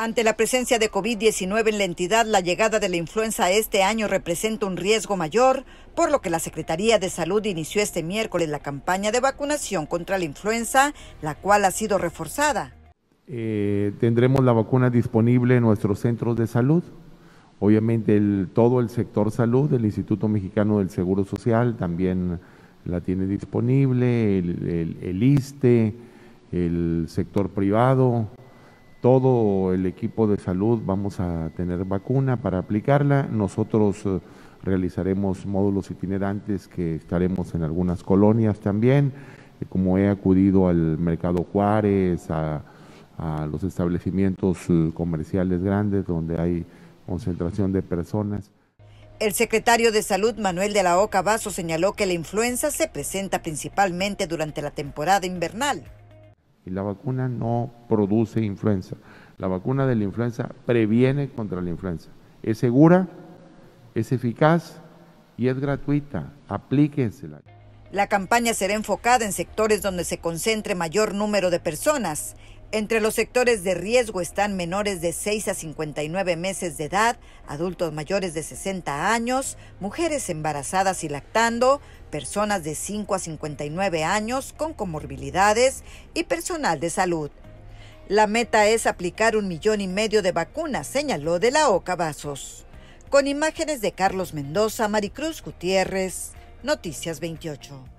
Ante la presencia de COVID-19 en la entidad, la llegada de la influenza este año representa un riesgo mayor, por lo que la Secretaría de Salud inició este miércoles la campaña de vacunación contra la influenza, la cual ha sido reforzada. Eh, tendremos la vacuna disponible en nuestros centros de salud. Obviamente todo el sector salud, el Instituto Mexicano del Seguro Social también la tiene disponible, el, el ISTE, el sector privado, todo el equipo de salud vamos a tener vacuna para aplicarla. Nosotros eh, realizaremos módulos itinerantes que estaremos en algunas colonias también, eh, como he acudido al Mercado Juárez, a, los establecimientos eh, comerciales grandes donde hay concentración de personas. El secretario de Salud Manuel de la Oca Vaso señaló que la influenza se presenta principalmente durante la temporada invernal y la vacuna no produce influenza. La vacuna de la influenza previene contra la influenza. Es segura, es eficaz y es gratuita. Aplíquensela. La campaña será enfocada en sectores donde se concentre mayor número de personas entre los sectores de riesgo están menores de 6 a 59 meses de edad, adultos mayores de 60 años, mujeres embarazadas y lactando, personas de 5 a 59 años con comorbilidades y personal de salud. La meta es aplicar un millón y medio de vacunas, señaló de la OCA Vasos. Con imágenes de Carlos Mendoza, Maricruz Gutiérrez, Noticias 28.